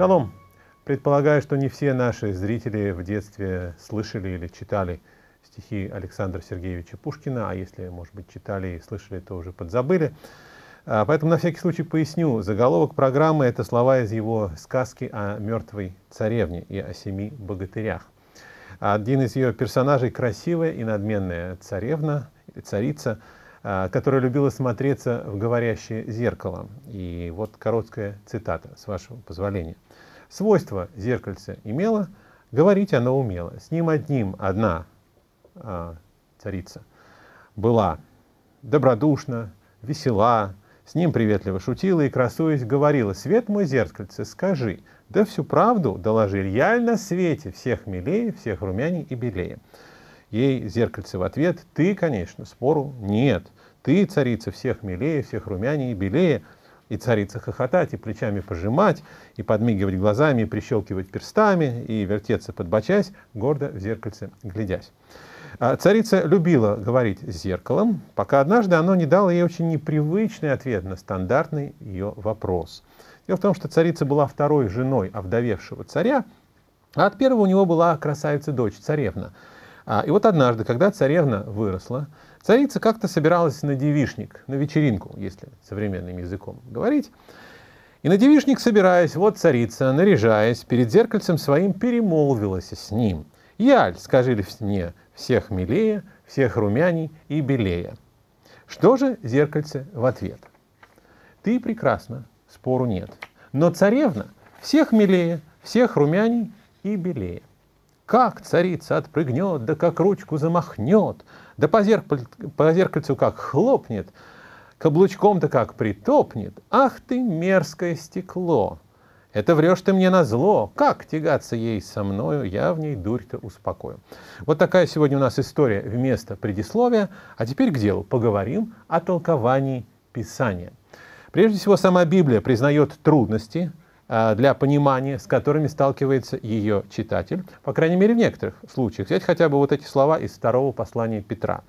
Шалом! Предполагаю, что не все наши зрители в детстве слышали или читали стихи Александра Сергеевича Пушкина, а если, может быть, читали и слышали, то уже подзабыли. А, поэтому на всякий случай поясню. Заголовок программы – это слова из его сказки о мертвой царевне и о семи богатырях. Один из ее персонажей – красивая и надменная царевна, царица, а, которая любила смотреться в говорящее зеркало. И вот короткая цитата, с вашего позволения – Свойство зеркальце имело, говорить оно умело. С ним одним одна э, царица была добродушна, весела, с ним приветливо шутила и, красуясь, говорила, «Свет мой зеркальце, скажи, да всю правду доложи, я на свете всех милее, всех румяней и белее». Ей зеркальце в ответ, «Ты, конечно, спору нет, ты, царица, всех милее, всех румяней и белее, и царица хохотать, и плечами пожимать, и подмигивать глазами, и прищелкивать перстами, и вертеться подбочась, гордо в зеркальце глядясь. А царица любила говорить с зеркалом, пока однажды оно не дало ей очень непривычный ответ на стандартный ее вопрос. Дело в том, что царица была второй женой овдовевшего царя, а от первого у него была красавица-дочь, царевна. А, и вот однажды, когда царевна выросла, Царица как-то собиралась на девишник, на вечеринку, если современным языком говорить. И на девишник собираясь, вот царица, наряжаясь, перед зеркальцем своим перемолвилась с ним. «Яль, скажи мне, всех милее, всех румяней и белее». Что же зеркальце в ответ? «Ты прекрасна, спору нет, но царевна всех милее, всех румяней и белее». Как царица отпрыгнет, да как ручку замахнет, да по, зеркаль... по зеркальцу как хлопнет, каблучком-то как притопнет. Ах ты, мерзкое стекло! Это врешь ты мне на зло. Как тягаться ей со мною? Я в ней дурь-то успокою. Вот такая сегодня у нас история вместо предисловия. А теперь к делу. Поговорим о толковании Писания. Прежде всего, сама Библия признает трудности Э, для понимания, с которыми сталкивается ее читатель, по крайней мере в некоторых случаях. Взять хотя бы вот эти слова из второго послания Петра.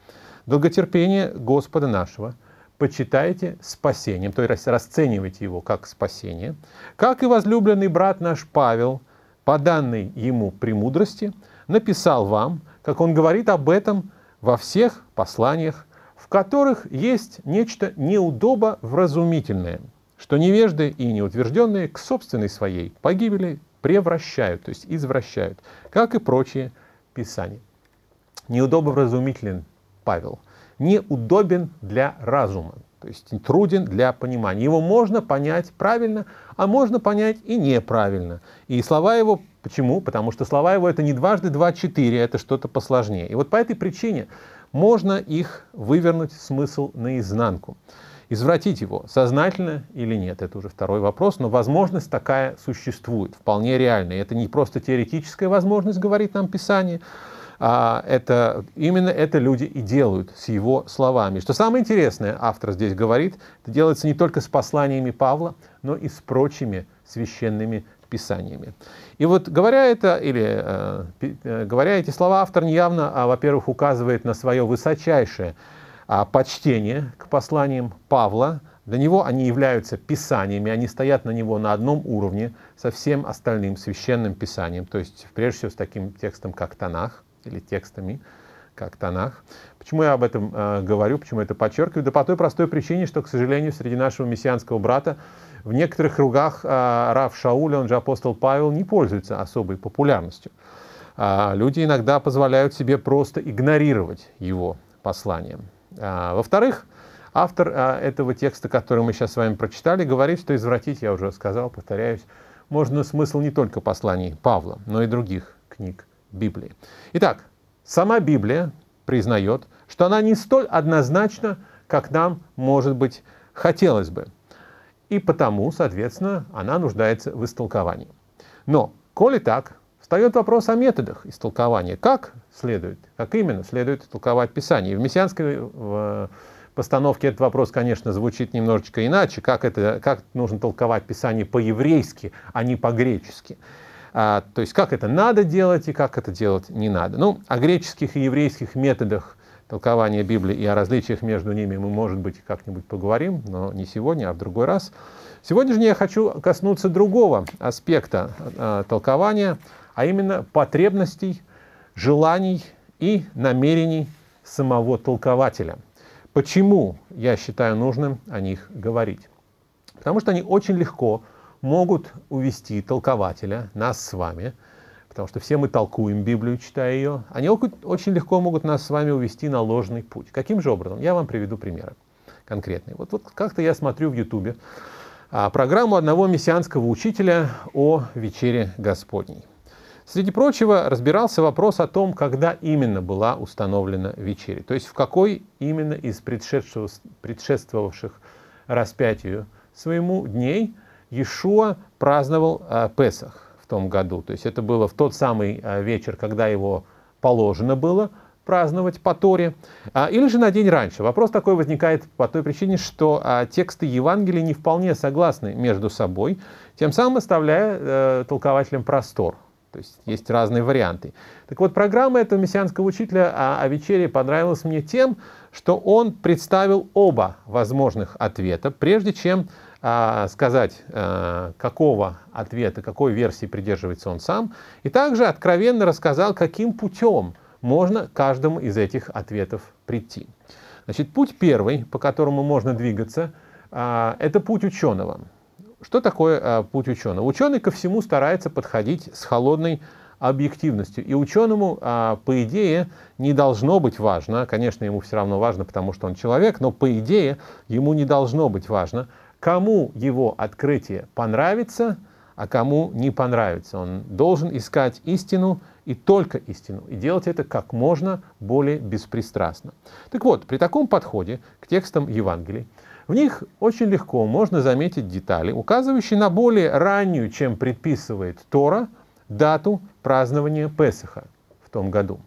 «Долготерпение Господа нашего почитайте спасением, то есть расценивайте его как спасение, как и возлюбленный брат наш Павел, по данной ему премудрости, написал вам, как он говорит об этом во всех посланиях, в которых есть нечто неудобо вразумительное" что невежды и неутвержденные к собственной своей погибели превращают, то есть извращают, как и прочие писания. Неудобно разумителен Павел, неудобен для разума, то есть труден для понимания. Его можно понять правильно, а можно понять и неправильно. И слова его Почему? Потому что слова его это не дважды два четыре, а это что-то посложнее. И вот по этой причине можно их вывернуть смысл наизнанку. Извратить его сознательно или нет, это уже второй вопрос, но возможность такая существует, вполне реальная. Это не просто теоретическая возможность, говорит нам Писание, а это, именно это люди и делают с его словами. Что самое интересное, автор здесь говорит, это делается не только с посланиями Павла, но и с прочими священными писаниями. И вот говоря это, или э, э говоря эти слова, автор неявно, а, во-первых, указывает на свое высочайшее а, почтение к посланиям Павла. Для него они являются писаниями, они стоят на него на одном уровне со всем остальным священным писанием, то есть прежде всего с таким текстом, как Танах, или текстами, как Танах. Почему я об этом э, говорю, почему это подчеркиваю? Да по той простой причине, что, к сожалению, среди нашего мессианского брата в некоторых кругах э, Рав Шауль, он же апостол Павел, не пользуется особой популярностью. Э, люди иногда позволяют себе просто игнорировать его послания. А, во-вторых, автор а, этого текста, который мы сейчас с вами прочитали, говорит, что извратить, я уже сказал, повторяюсь, можно смысл не только посланий Павла, но и других книг Библии. Итак, сама Библия признает, что она не столь однозначна, как нам, может быть, хотелось бы. И потому, соответственно, она нуждается в истолковании. Но, коли так, встает вопрос о методах истолкования. Как следует, как именно следует толковать Писание. И в мессианской в э, постановке этот вопрос, конечно, звучит немножечко иначе. Как, это, как нужно толковать Писание по-еврейски, а не по-гречески. А, то есть как это надо делать и как это делать не надо. Ну, о греческих и еврейских методах толкования Библии и о различиях между ними мы, может быть, как-нибудь поговорим, но не сегодня, а в другой раз. Сегодня же я хочу коснуться другого аспекта э, толкования а именно потребностей, желаний и намерений самого толкователя. Почему я считаю нужным о них говорить? Потому что они очень легко могут увести толкователя, нас с вами, потому что все мы толкуем Библию, читая ее, они очень легко могут нас с вами увести на ложный путь. Каким же образом? Я вам приведу примеры конкретные. Вот, вот как-то я смотрю в Ютубе а, программу одного мессианского учителя о вечере Господней. Среди прочего разбирался вопрос о том, когда именно была установлена вечеря, то есть в какой именно из предшествовавших распятию своему дней Иешуа праздновал э, Песах в том году. То есть это было в тот самый э, вечер, когда его положено было праздновать по Торе, а, или же на день раньше. Вопрос такой возникает по той причине, что а, тексты Евангелия не вполне согласны между собой, тем самым оставляя э, толкователям простор то есть есть разные варианты. Так вот, программа этого мессианского учителя о, о вечере понравилась мне тем, что он представил оба возможных ответа, прежде чем э, сказать, э, какого ответа, какой версии придерживается он сам, и также откровенно рассказал, каким путем можно каждому из этих ответов прийти. Значит, путь первый, по которому можно двигаться, э, это путь ученого. Что такое а, путь ученого? Ученый ко всему старается подходить с холодной объективностью. И ученому, а, по идее, не должно быть важно, конечно, ему все равно важно, потому что он человек, но по идее ему не должно быть важно, кому его открытие понравится, а кому не понравится. Он должен искать истину и только истину, и делать это как можно более беспристрастно. Так вот, при таком подходе к текстам Евангелий в них очень легко можно заметить детали, указывающие на более раннюю, чем предписывает Тора, дату празднования Песаха в том году.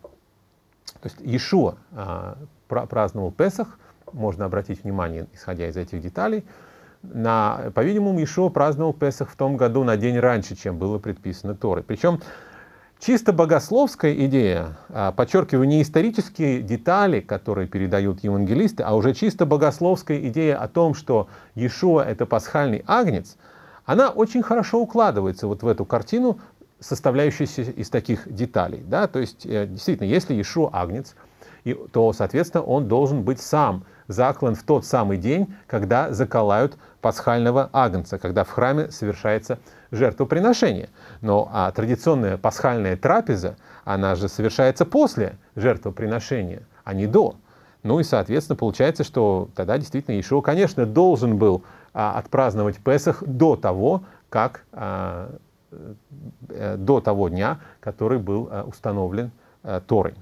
То есть Иешуа а, праздновал Песах, можно обратить внимание, исходя из этих деталей, на, по-видимому, Иешуа праздновал Песах в том году на день раньше, чем было предписано Торой. Причем Чисто богословская идея, а, подчеркиваю, не исторические детали, которые передают евангелисты, а уже чисто богословская идея о том, что Иешуа — это пасхальный агнец, она очень хорошо укладывается вот в эту картину, составляющуюся из таких деталей. Да? То есть, э, действительно, если Иешуа — агнец, то, соответственно, он должен быть сам заклан в тот самый день, когда заколают пасхального агнца, когда в храме совершается жертвоприношения. Но а традиционная пасхальная трапеза, она же совершается после жертвоприношения, а не до. Ну и, соответственно, получается, что тогда действительно Ишуа, конечно, должен был а, отпраздновать Песах до того, как а, э, до того дня, который был а, установлен а, Торой.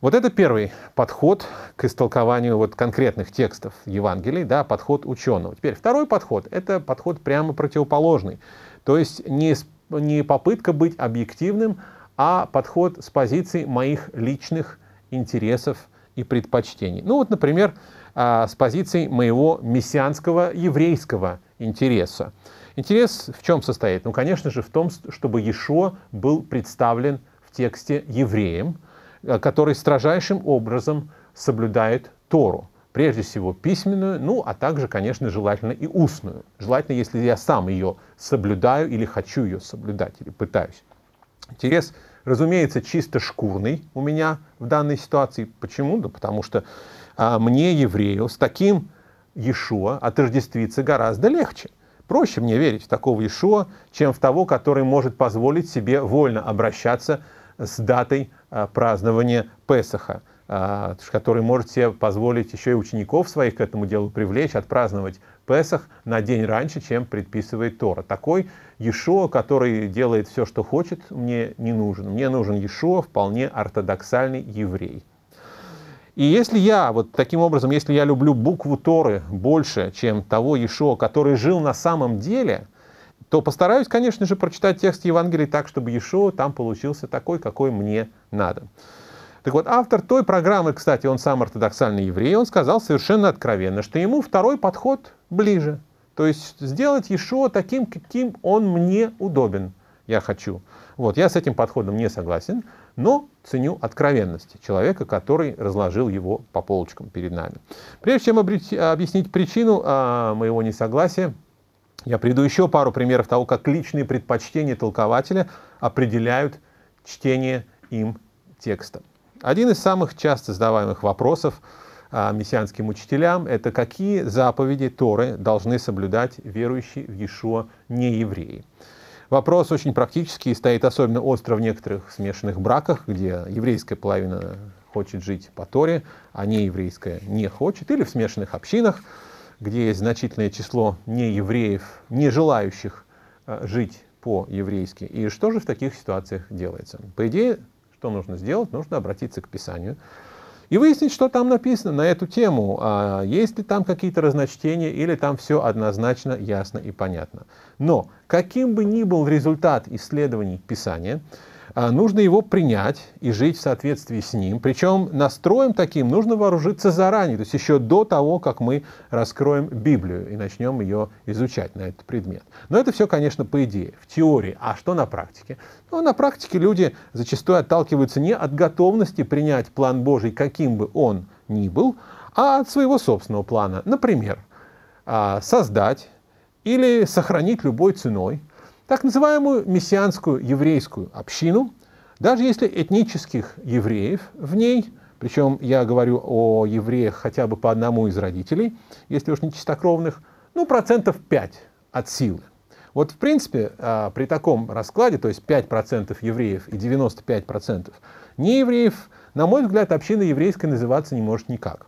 Вот это первый подход к истолкованию вот конкретных текстов Евангелий, да, подход ученого. Теперь второй подход – это подход прямо противоположный. То есть не, не попытка быть объективным, а подход с позиции моих личных интересов и предпочтений. Ну вот, например, а, с позиции моего мессианского еврейского интереса. Интерес в чем состоит? Ну, конечно же, в том, чтобы Ешо был представлен в тексте евреем – Э, который строжайшим образом соблюдает Тору. Прежде всего письменную, ну а также, конечно, желательно и устную. Желательно, если я сам ее соблюдаю или хочу ее соблюдать, или пытаюсь. Интерес, разумеется, чисто шкурный у меня в данной ситуации. Почему? Да потому что а, мне, еврею, с таким Иешуа отождествиться гораздо легче. Проще мне верить в такого Иешуа, чем в того, который может позволить себе вольно обращаться с датой а, празднование Песаха, а, который может себе позволить еще и учеников своих к этому делу привлечь, отпраздновать Песах на день раньше, чем предписывает Тора. Такой Ешуа, который делает все, что хочет, мне не нужен. Мне нужен Ешуа, вполне ортодоксальный еврей. И если я, вот таким образом, если я люблю букву Торы больше, чем того Ешуа, который жил на самом деле – то постараюсь, конечно же, прочитать текст Евангелия так, чтобы Иешуа там получился такой, какой мне надо. Так вот, автор той программы, кстати, он сам ортодоксальный еврей, он сказал совершенно откровенно, что ему второй подход ближе. То есть сделать Иешуа таким, каким он мне удобен, я хочу. Вот, я с этим подходом не согласен, но ценю откровенность человека, который разложил его по полочкам перед нами. Прежде чем объяснить причину а, моего несогласия, я приведу еще пару примеров того, как личные предпочтения толкователя определяют чтение им текста. Один из самых часто задаваемых вопросов а, мессианским учителям – это какие заповеди Торы должны соблюдать верующие в Иешуа евреи. Вопрос очень практический, стоит особенно остро в некоторых смешанных браках, где еврейская половина хочет жить по Торе, а нееврейская не хочет, или в смешанных общинах – где есть значительное число неевреев, не желающих э, жить по-еврейски. И что же в таких ситуациях делается? По идее, что нужно сделать? Нужно обратиться к Писанию и выяснить, что там написано на эту тему. А есть ли там какие-то разночтения или там все однозначно, ясно и понятно. Но каким бы ни был результат исследований Писания, а нужно его принять и жить в соответствии с ним. Причем настроем таким нужно вооружиться заранее, то есть еще до того, как мы раскроем Библию и начнем ее изучать на этот предмет. Но это все, конечно, по идее, в теории. А что на практике? Ну, на практике люди зачастую отталкиваются не от готовности принять план Божий, каким бы он ни был, а от своего собственного плана. Например, а, создать или сохранить любой ценой так называемую мессианскую еврейскую общину, даже если этнических евреев в ней, причем я говорю о евреях хотя бы по одному из родителей, если уж не чистокровных, ну, процентов 5 от силы. Вот, в принципе, а, при таком раскладе, то есть 5% евреев и 95% неевреев, на мой взгляд, община еврейская называться не может никак.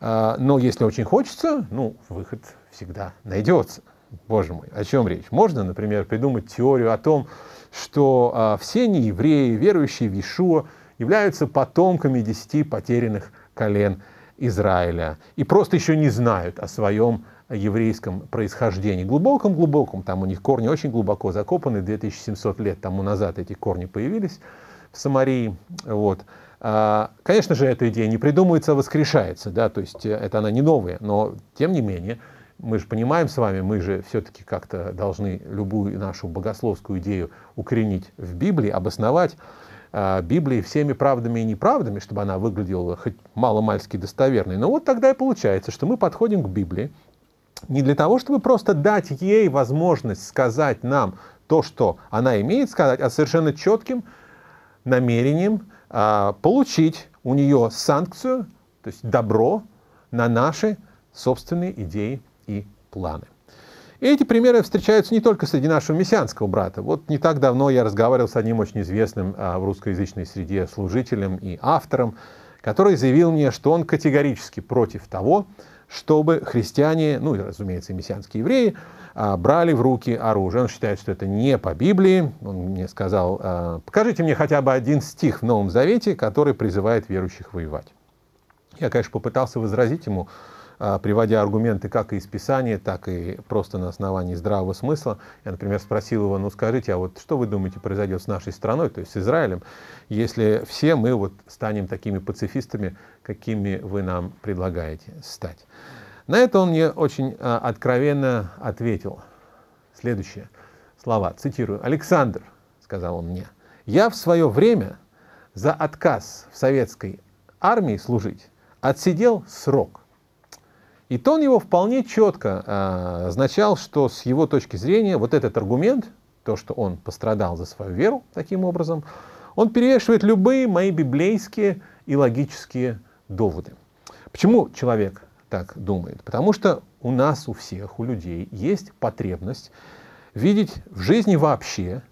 А, но если очень хочется, ну, выход всегда найдется боже мой, о чем речь? Можно, например, придумать теорию о том, что а, все неевреи, верующие в Иешуа, являются потомками десяти потерянных колен Израиля и просто еще не знают о своем еврейском происхождении. Глубоком-глубоком, там у них корни очень глубоко закопаны, 2700 лет тому назад эти корни появились в Самарии. Вот. А, конечно же, эта идея не придумывается, а воскрешается, да, то есть э, это она не новая, но тем не менее мы же понимаем с вами, мы же все-таки как-то должны любую нашу богословскую идею укоренить в Библии, обосновать э, Библии всеми правдами и неправдами, чтобы она выглядела хоть маломальски достоверной. Но вот тогда и получается, что мы подходим к Библии не для того, чтобы просто дать ей возможность сказать нам то, что она имеет сказать, а совершенно четким намерением э, получить у нее санкцию, то есть добро на наши собственные идеи и планы. И эти примеры встречаются не только среди нашего мессианского брата. Вот не так давно я разговаривал с одним очень известным а, в русскоязычной среде служителем и автором, который заявил мне, что он категорически против того, чтобы христиане, ну и, разумеется, мессианские евреи, а, брали в руки оружие. Он считает, что это не по Библии. Он мне сказал, а, покажите мне хотя бы один стих в Новом Завете, который призывает верующих воевать. Я, конечно, попытался возразить ему, а, приводя аргументы как и из Писания, так и просто на основании здравого смысла. Я, например, спросил его, ну скажите, а вот что вы думаете произойдет с нашей страной, то есть с Израилем, если все мы вот станем такими пацифистами, какими вы нам предлагаете стать? На это он мне очень а, откровенно ответил. следующие слова, цитирую. «Александр, — сказал он мне, — я в свое время за отказ в советской армии служить отсидел срок. И тон его вполне четко э, означал, что с его точки зрения вот этот аргумент, то, что он пострадал за свою веру таким образом, он перевешивает любые мои библейские и логические доводы. Почему человек так думает? Потому что у нас, у всех, у людей есть потребность видеть в жизни вообще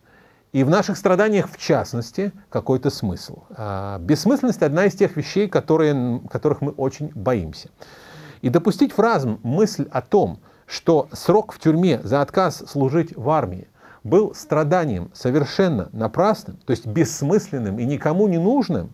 и в наших страданиях в частности какой-то смысл. А бессмысленность одна из тех вещей, которые, которых мы очень боимся. И допустить в мысль о том, что срок в тюрьме за отказ служить в армии был страданием совершенно напрасным, то есть бессмысленным и никому не нужным,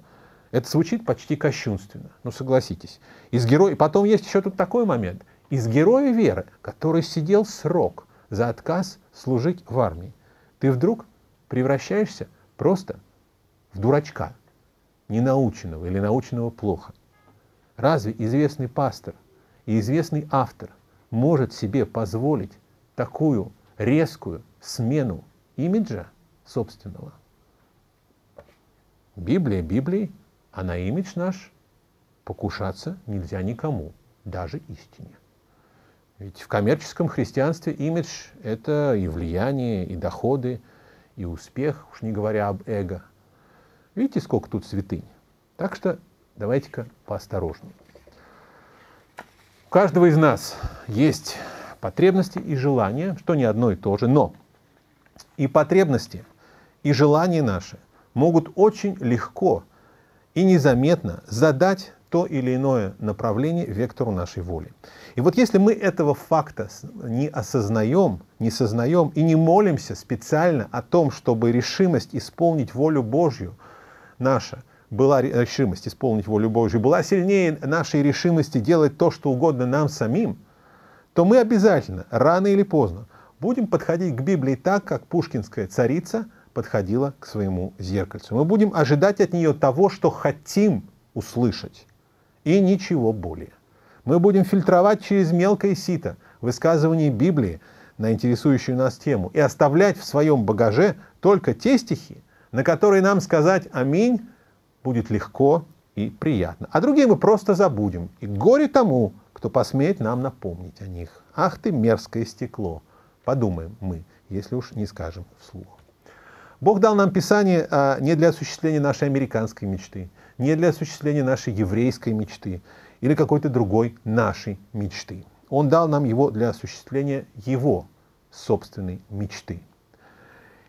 это звучит почти кощунственно. Ну, согласитесь. Из героя... Потом есть еще тут такой момент. Из героя веры, который сидел срок за отказ служить в армии, ты вдруг превращаешься просто в дурачка, ненаученного или наученного плохо. Разве известный пастор – и известный автор может себе позволить такую резкую смену имиджа собственного. Библия Библией, а на имидж наш покушаться нельзя никому, даже истине. Ведь в коммерческом христианстве имидж – это и влияние, и доходы, и успех, уж не говоря об эго. Видите, сколько тут святынь? Так что давайте-ка поосторожнее. У каждого из нас есть потребности и желания, что не одно и то же, но и потребности, и желания наши могут очень легко и незаметно задать то или иное направление вектору нашей воли. И вот если мы этого факта не осознаем, не сознаем и не молимся специально о том, чтобы решимость исполнить волю Божью наша – была решимость исполнить волю Божью, была сильнее нашей решимости делать то, что угодно нам самим, то мы обязательно, рано или поздно, будем подходить к Библии так, как пушкинская царица подходила к своему зеркальцу. Мы будем ожидать от нее того, что хотим услышать, и ничего более. Мы будем фильтровать через мелкое сито высказывание Библии на интересующую нас тему и оставлять в своем багаже только те стихи, на которые нам сказать «Аминь», будет легко и приятно. А другие мы просто забудем. И горе тому, кто посмеет нам напомнить о них. Ах ты мерзкое стекло, подумаем мы, если уж не скажем вслух. Бог дал нам Писание а, не для осуществления нашей американской мечты, не для осуществления нашей еврейской мечты или какой-то другой нашей мечты. Он дал нам его для осуществления его собственной мечты.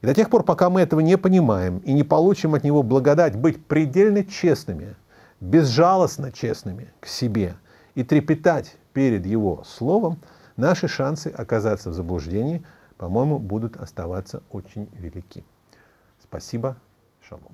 И до тех пор, пока мы этого не понимаем и не получим от него благодать быть предельно честными, безжалостно честными к себе и трепетать перед его словом, наши шансы оказаться в заблуждении, по-моему, будут оставаться очень велики. Спасибо. Шалом.